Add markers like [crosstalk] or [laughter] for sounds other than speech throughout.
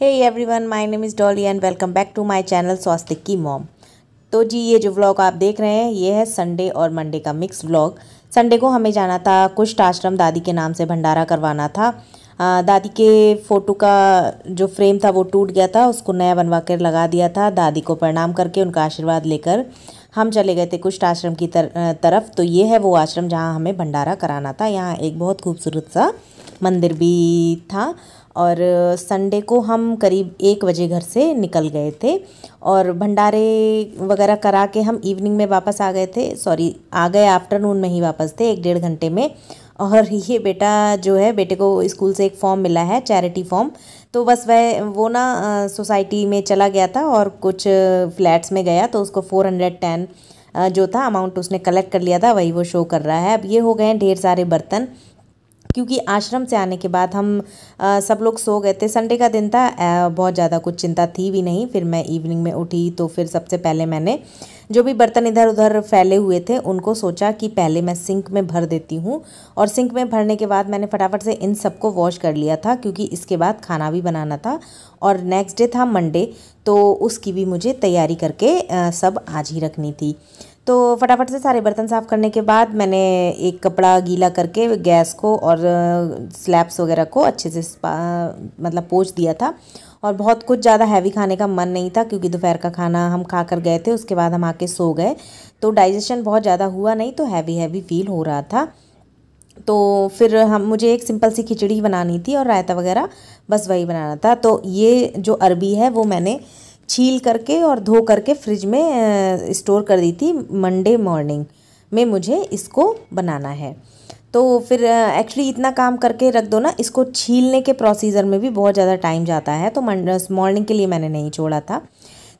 hey one my name is Dolly and welcome back to my channel स्वास्थ्य की mom तो जी ये जो व्लॉग आप देख रहे हैं ये है संडे और मंडे का मिक्स व्लॉग संडे को हमें जाना था कुष्ट आश्रम दादी के नाम से भंडारा करवाना था आ, दादी के फ़ोटो का जो फ्रेम था वो टूट गया था उसको नया बनवा कर लगा दिया था दादी को प्रणाम करके उनका आशीर्वाद लेकर हम चले गए थे कुष्ठ आश्रम की तर, तरफ तो ये है वो आश्रम जहाँ हमें भंडारा कराना था यहाँ एक बहुत खूबसूरत सा मंदिर भी था और संडे को हम करीब एक बजे घर से निकल गए थे और भंडारे वगैरह करा के हम इवनिंग में वापस आ गए थे सॉरी आ गए आफ्टरनून में ही वापस थे एक डेढ़ घंटे में और ये बेटा जो है बेटे को स्कूल से एक फॉर्म मिला है चैरिटी फॉर्म तो बस वह वो ना सोसाइटी में चला गया था और कुछ फ्लैट्स में गया तो उसको फ़ोर हंड्रेड टेन जो था अमाउंट उसने कलेक्ट कर लिया था वही वो शो कर रहा है अब ये हो गए हैं ढेर सारे बर्तन क्योंकि आश्रम से आने के बाद हम आ, सब लोग सो गए थे संडे का दिन था आ, बहुत ज़्यादा कुछ चिंता थी भी नहीं फिर मैं इवनिंग में उठी तो फिर सबसे पहले मैंने जो भी बर्तन इधर उधर फैले हुए थे उनको सोचा कि पहले मैं सिंक में भर देती हूँ और सिंक में भरने के बाद मैंने फटाफट से इन सबको वॉश कर लिया था क्योंकि इसके बाद खाना भी बनाना था और नेक्स्ट डे था मंडे तो उसकी भी मुझे तैयारी करके सब आज ही रखनी थी तो फटाफट से सारे बर्तन साफ़ करने के बाद मैंने एक कपड़ा गीला करके गैस को और स्लैब्स वगैरह को अच्छे से मतलब पोछ दिया था और बहुत कुछ ज़्यादा हैवी खाने का मन नहीं था क्योंकि दोपहर का खाना हम खा कर गए थे उसके बाद हम आके सो गए तो डाइजेशन बहुत ज़्यादा हुआ नहीं तो हैवी हैवी फील हो रहा था तो फिर हम मुझे एक सिंपल सी खिचड़ी बनानी थी और रायता वगैरह बस वही बनाना था तो ये जो अरबी है वो मैंने छील करके और धो करके फ्रिज में स्टोर कर दी थी मंडे मॉर्निंग में मुझे इसको बनाना है तो फिर एक्चुअली इतना काम करके रख दो ना इसको छीलने के प्रोसीजर में भी बहुत ज़्यादा टाइम जाता है तो मॉर्निंग के लिए मैंने नहीं छोड़ा था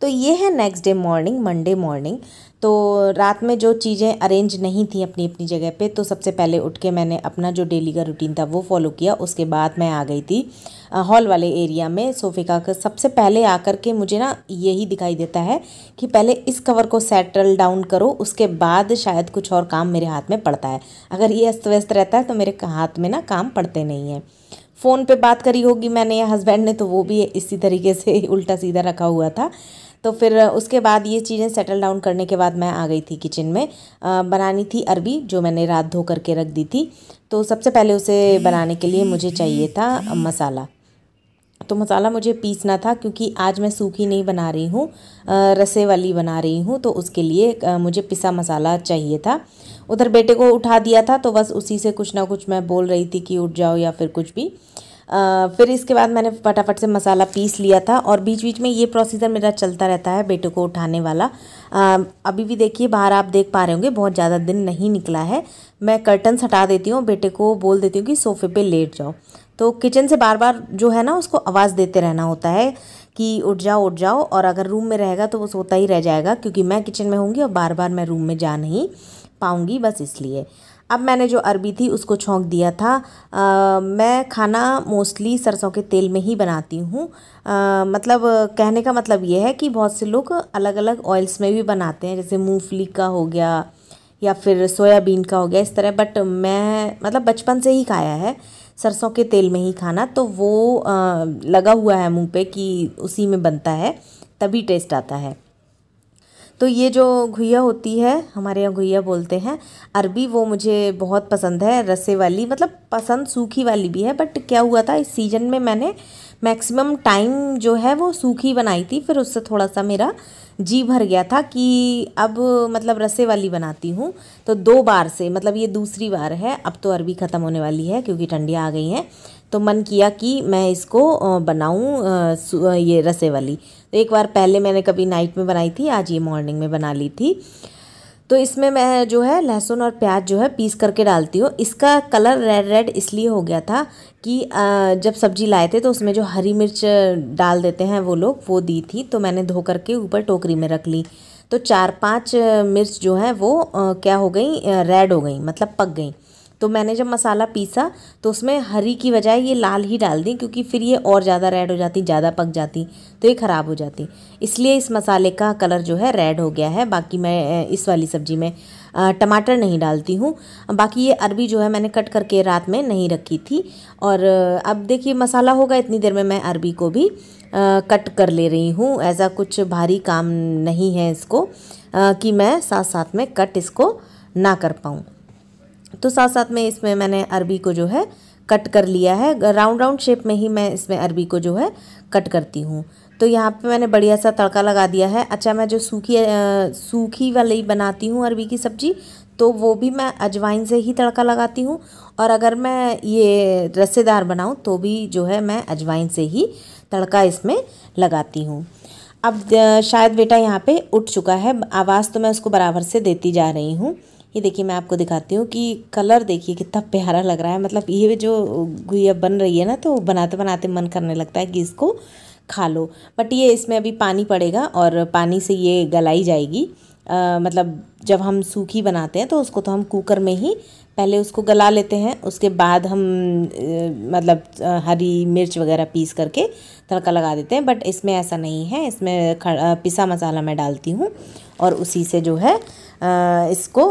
तो ये है next day morning Monday morning तो रात में जो चीज़ें अरेंज नहीं थी अपनी अपनी जगह पे तो सबसे पहले उठ के मैंने अपना जो डेली का रूटीन था वो फॉलो किया उसके बाद मैं आ गई थी हॉल वाले एरिया में सोफे का सबसे पहले आकर के मुझे ना यही दिखाई देता है कि पहले इस कवर को सेटल डाउन करो उसके बाद शायद कुछ और काम मेरे हाथ में पड़ता है अगर ये अस्त व्यस्त रहता है तो मेरे हाथ में ना काम पड़ते नहीं हैं फ़ोन पे बात करी होगी मैंने या हस्बैंड ने तो वो भी इसी तरीके से उल्टा सीधा रखा हुआ था तो फिर उसके बाद ये चीज़ें सेटल डाउन करने के बाद मैं आ गई थी किचन में आ, बनानी थी अरबी जो मैंने रात धो करके रख दी थी तो सबसे पहले उसे बनाने के लिए मुझे चाहिए था मसाला तो मसाला मुझे पीसना था क्योंकि आज मैं सूखी नहीं बना रही हूँ रसे वाली बना रही हूँ तो उसके लिए मुझे पिसा मसाला चाहिए था उधर बेटे को उठा दिया था तो बस उसी से कुछ ना कुछ मैं बोल रही थी कि उठ जाओ या फिर कुछ भी फिर इसके बाद मैंने फटाफट से मसाला पीस लिया था और बीच बीच में ये प्रोसीजर मेरा चलता रहता है बेटे को उठाने वाला आ, अभी भी देखिए बाहर आप देख पा रहे होंगे बहुत ज़्यादा दिन नहीं निकला है मैं कर्टन्स हटा देती हूँ बेटे को बोल देती हूँ कि सोफे पर लेट जाओ तो किचन से बार बार जो है ना उसको आवाज़ देते रहना होता है कि उठ जाओ उठ जाओ और अगर रूम में रहेगा तो वो सोता ही रह जाएगा क्योंकि मैं किचन में होंगी और बार बार मैं रूम में जा नहीं पाऊँगी बस इसलिए अब मैंने जो अरबी थी उसको छोंक दिया था आ, मैं खाना मोस्टली सरसों के तेल में ही बनाती हूँ मतलब कहने का मतलब ये है कि बहुत से लोग अलग अलग ऑयल्स में भी बनाते हैं जैसे मूंगफली का हो गया या फिर सोयाबीन का हो गया इस तरह बट मैं मतलब बचपन से ही खाया है सरसों के तेल में ही खाना तो वो आ, लगा हुआ है मुँह पे कि उसी में बनता है तभी टेस्ट आता है तो ये जो घुया होती है हमारे यहाँ घुया बोलते हैं अरबी वो मुझे बहुत पसंद है रसे वाली मतलब पसंद सूखी वाली भी है बट क्या हुआ था इस सीज़न में मैंने मैक्सिमम टाइम जो है वो सूखी बनाई थी फिर उससे थोड़ा सा मेरा जी भर गया था कि अब मतलब रसे वाली बनाती हूँ तो दो बार से मतलब ये दूसरी बार है अब तो अरबी ख़त्म होने वाली है क्योंकि ठंडियाँ आ गई हैं तो मन किया कि मैं इसको बनाऊं ये रसे वाली तो एक बार पहले मैंने कभी नाइट में बनाई थी आज ये मॉर्निंग में बना ली थी तो इसमें मैं जो है लहसुन और प्याज जो है पीस करके डालती हूँ इसका कलर रेड रेड इसलिए हो गया था कि जब सब्जी लाए थे तो उसमें जो हरी मिर्च डाल देते हैं वो लोग वो दी थी तो मैंने धो करके ऊपर टोकरी में रख ली तो चार पांच मिर्च जो है वो क्या हो गई रेड हो गई मतलब पक गई तो मैंने जब मसाला पीसा तो उसमें हरी की बजाय ये लाल ही डाल दी क्योंकि फिर ये और ज़्यादा रेड हो जाती ज़्यादा पक जाती तो ये ख़राब हो जाती इसलिए इस मसाले का कलर जो है रेड हो गया है बाकी मैं इस वाली सब्ज़ी में टमाटर नहीं डालती हूँ बाकी ये अरबी जो है मैंने कट करके रात में नहीं रखी थी और अब देखिए मसाला होगा इतनी देर में मैं अरबी को भी कट कर ले रही हूँ ऐसा कुछ भारी काम नहीं है इसको कि मैं साथ साथ में कट इसको ना कर पाऊँ तो साथ साथ में इसमें मैंने अरबी को जो है कट कर लिया है राउंड राउंड शेप में ही मैं इसमें अरबी को जो है कट करती हूँ तो यहाँ पे मैंने बढ़िया सा तड़का लगा दिया है अच्छा मैं जो सूखी सूखी वाली बनाती हूँ अरबी की सब्ज़ी तो वो भी मैं अजवाइन से ही तड़का लगाती हूँ और अगर मैं ये रस्सेदार बनाऊँ तो भी जो है मैं अजवाइन से ही तड़का इसमें लगाती हूँ अब शायद बेटा यहाँ पे उठ चुका है आवाज़ तो मैं उसको बराबर से देती जा रही हूँ ये देखिए मैं आपको दिखाती हूँ कि कलर देखिए कितना प्यारा लग रहा है मतलब ये जो गुया बन रही है ना तो बनाते बनाते मन करने लगता है कि इसको खा लो बट ये इसमें अभी पानी पड़ेगा और पानी से ये गलाई जाएगी आ, मतलब जब हम सूखी बनाते हैं तो उसको तो हम कुकर में ही पहले उसको गला लेते हैं उसके बाद हम मतलब हरी मिर्च वगैरह पीस करके तड़का लगा देते हैं बट इसमें ऐसा नहीं है इसमें पिसा मसाला मैं डालती हूँ और उसी से जो है इसको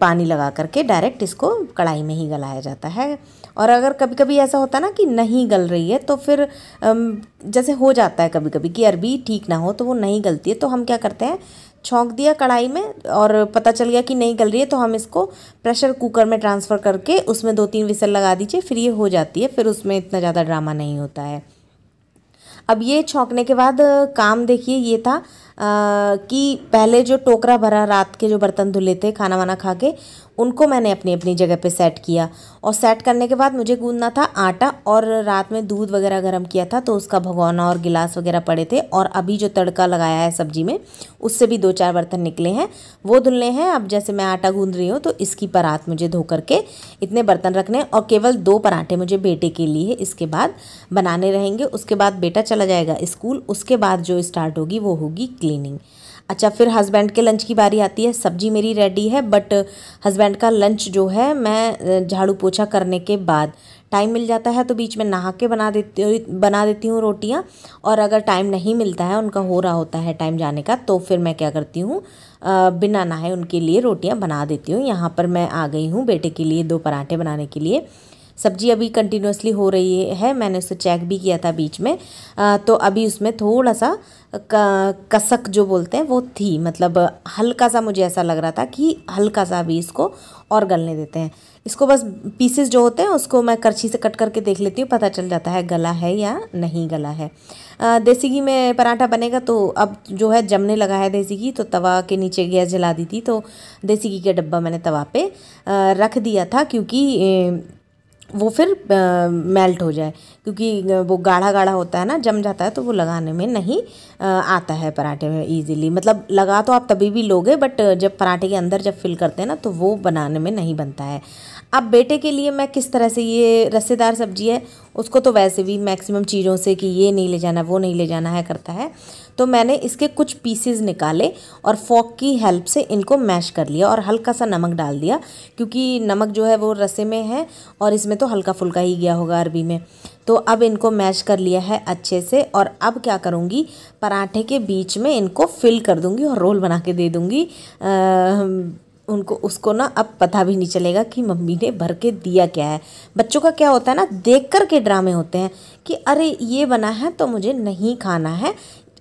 पानी लगा करके डायरेक्ट इसको कढ़ाई में ही गलाया जाता है और अगर कभी कभी ऐसा होता है ना कि नहीं गल रही है तो फिर जैसे हो जाता है कभी कभी कि अरबी ठीक ना हो तो वो नहीं गलती है तो हम क्या करते हैं छोंक दिया कढ़ाई में और पता चल गया कि नहीं गल रही है तो हम इसको प्रेशर कुकर में ट्रांसफ़र करके उसमें दो तीन विसल लगा दीजिए फिर ये हो जाती है फिर उसमें इतना ज़्यादा ड्रामा नहीं होता है अब ये छोंकने के बाद काम देखिए ये था कि पहले जो टोकरा भरा रात के जो बर्तन धुले थे खाना वाना खा के उनको मैंने अपनी अपनी जगह पे सेट किया और सेट करने के बाद मुझे गूंदना था आटा और रात में दूध वगैरह गर्म किया था तो उसका भगोना और गिलास वगैरह पड़े थे और अभी जो तड़का लगाया है सब्जी में उससे भी दो चार बर्तन निकले हैं वो धुलने हैं अब जैसे मैं आटा गूंद रही हूँ तो इसकी परात मुझे धो करके इतने बर्तन रखने और केवल दो पराठे मुझे बेटे के लिए इसके बाद बनाने रहेंगे उसके बाद बेटा चला जाएगा स्कूल उसके बाद जो स्टार्ट होगी वो होगी क्लीनिंग अच्छा फिर हस्बैंड के लंच की बारी आती है सब्जी मेरी रेडी है बट हस्बैंड का लंच जो है मैं झाड़ू पोछा करने के बाद टाइम मिल जाता है तो बीच में नहा के बना देती बना देती हूँ रोटियाँ और अगर टाइम नहीं मिलता है उनका हो रहा होता है टाइम जाने का तो फिर मैं क्या करती हूँ बिना नहाए उनके लिए रोटियाँ बना देती हूँ यहाँ पर मैं आ गई हूँ बेटे के लिए दो पराठे बनाने के लिए सब्जी अभी कंटिन्यूसली हो रही है मैंने उसे चेक भी किया था बीच में आ, तो अभी उसमें थोड़ा सा कसक जो बोलते हैं वो थी मतलब हल्का सा मुझे ऐसा लग रहा था कि हल्का सा अभी इसको और गलने देते हैं इसको बस पीसेस जो होते हैं उसको मैं करछी से कट करके देख लेती हूँ पता चल जाता है गला है या नहीं गला है देसी घी में पराठा बनेगा तो अब जो है जमने लगा है देसी घी तो तवा के नीचे गैस जला दी थी तो देसी घी का डब्बा मैंने तवा पे रख दिया था क्योंकि वो फिर मेल्ट हो जाए क्योंकि वो गाढ़ा गाढ़ा होता है ना जम जाता है तो वो लगाने में नहीं आता है पराठे में ईजिली मतलब लगा तो आप तभी भी लोगे बट जब पराठे के अंदर जब फिल करते हैं ना तो वो बनाने में नहीं बनता है अब बेटे के लिए मैं किस तरह से ये रस्सेदार सब्जी है उसको तो वैसे भी मैक्सिमम चीज़ों से कि ये नहीं ले जाना वो नहीं ले जाना है करता है तो मैंने इसके कुछ पीसेस निकाले और फोक की हेल्प से इनको मैश कर लिया और हल्का सा नमक डाल दिया क्योंकि नमक जो है वो रसे में है और इसमें तो हल्का फुल्का ही गया होगा अरबी में तो अब इनको मैश कर लिया है अच्छे से और अब क्या करूँगी पराठे के बीच में इनको फिल कर दूँगी और रोल बना के दे दूँगी उनको उसको ना अब पता भी नहीं चलेगा कि मम्मी ने भर के दिया क्या है बच्चों का क्या होता है ना देख कर के ड्रामे होते हैं कि अरे ये बना है तो मुझे नहीं खाना है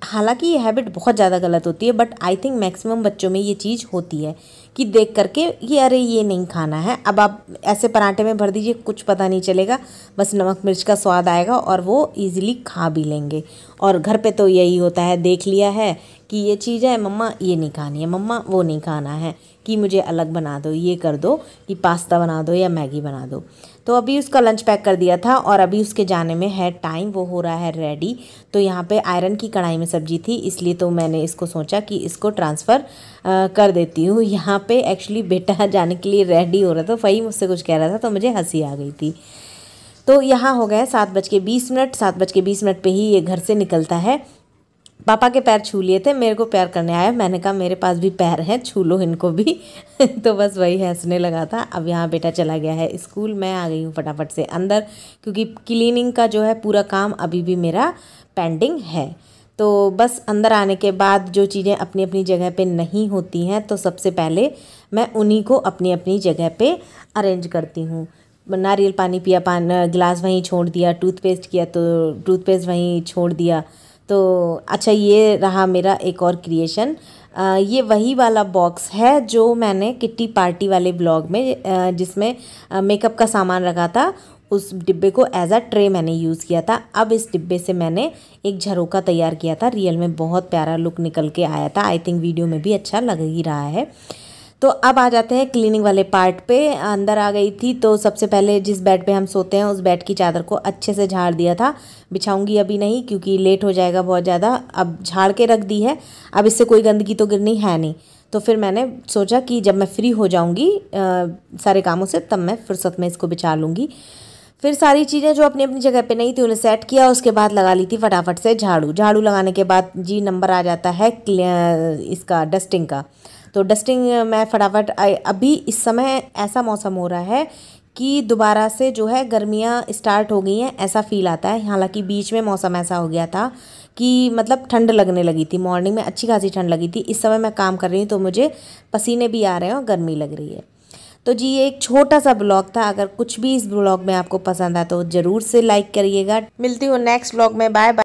हालांकि ये हैबिट बहुत ज़्यादा गलत होती है बट आई थिंक मैक्सिमम बच्चों में ये चीज़ होती है कि देख करके ये अरे ये नहीं खाना है अब आप ऐसे पराठे में भर दीजिए कुछ पता नहीं चलेगा बस नमक मिर्च का स्वाद आएगा और वो इजीली खा भी लेंगे और घर पे तो यही होता है देख लिया है कि ये चीज़ है मम्मा ये नहीं खानी है मम्मा वो नहीं खाना है कि मुझे अलग बना दो ये कर दो कि पास्ता बना दो या मैगी बना दो तो अभी उसका लंच पैक कर दिया था और अभी उसके जाने में है टाइम वो हो रहा है रेडी तो यहाँ पे आयरन की कढ़ाई में सब्जी थी इसलिए तो मैंने इसको सोचा कि इसको ट्रांसफ़र कर देती हूँ यहाँ पे एक्चुअली बेटा जाने के लिए रेडी हो रहा था वही मुझसे कुछ कह रहा था तो मुझे हंसी आ गई थी तो यहाँ हो गया सात बज के बीस मिनट सात बज के बीस मिनट पर ही ये घर से निकलता है पापा के पैर छू लिए थे मेरे को प्यार करने आया मैंने कहा मेरे पास भी पैर हैं छू लो इनको भी [laughs] तो बस वही हंसने लगा था अब यहाँ बेटा चला गया है स्कूल मैं आ गई हूँ फटाफट से अंदर क्योंकि क्लीनिंग का जो है पूरा काम अभी भी मेरा पेंडिंग है तो बस अंदर आने के बाद जो चीज़ें अपनी अपनी जगह पे नहीं होती हैं तो सबसे पहले मैं उन्हीं को अपनी अपनी जगह पे अरेंज करती हूँ नारियल पानी पिया पान गिलास वहीं छोड़ दिया टूथपेस्ट किया तो टूथपेस्ट वहीं छोड़ दिया तो अच्छा ये रहा मेरा एक और क्रिएशन ये वही वाला बॉक्स है जो मैंने किट्टी पार्टी वाले ब्लॉग में जिसमें मेकअप का सामान रखा था उस डिब्बे को एज अ ट्रे मैंने यूज़ किया था अब इस डिब्बे से मैंने एक झरोका तैयार किया था रियल में बहुत प्यारा लुक निकल के आया था आई थिंक वीडियो में भी अच्छा लग ही रहा है तो अब आ जाते हैं क्लीनिंग वाले पार्ट पे अंदर आ गई थी तो सबसे पहले जिस बेड पे हम सोते हैं उस बेड की चादर को अच्छे से झाड़ दिया था बिछाऊंगी अभी नहीं क्योंकि लेट हो जाएगा बहुत ज़्यादा अब झाड़ के रख दी है अब इससे कोई गंदगी तो गिरनी है नहीं तो फिर मैंने सोचा कि जब मैं फ्री हो जाऊँगी सारे कामों से तब मैं फुर्सत में इसको बिछा लूँगी फिर सारी चीज़ें जो अपनी अपनी जगह पे नहीं थी उन्हें सेट किया उसके बाद लगा ली थी फटाफट से झाड़ू झाड़ू लगाने के बाद जी नंबर आ जाता है इसका डस्टिंग का तो डस्टिंग मैं फटाफट अभी इस समय ऐसा मौसम हो रहा है कि दोबारा से जो है गर्मियाँ स्टार्ट हो गई हैं ऐसा फील आता है हालांकि बीच में मौसम ऐसा हो गया था कि मतलब ठंड लगने लगी थी मॉर्निंग में अच्छी खासी ठंड लगी थी इस समय मैं काम कर रही हूँ तो मुझे पसीने भी आ रहे हैं और गर्मी लग रही है तो जी ये एक छोटा सा ब्लॉग था अगर कुछ भी इस ब्लॉग में आपको पसंद आया तो ज़रूर से लाइक करिएगा मिलती हूँ नेक्स्ट ब्लॉग में बाय बाय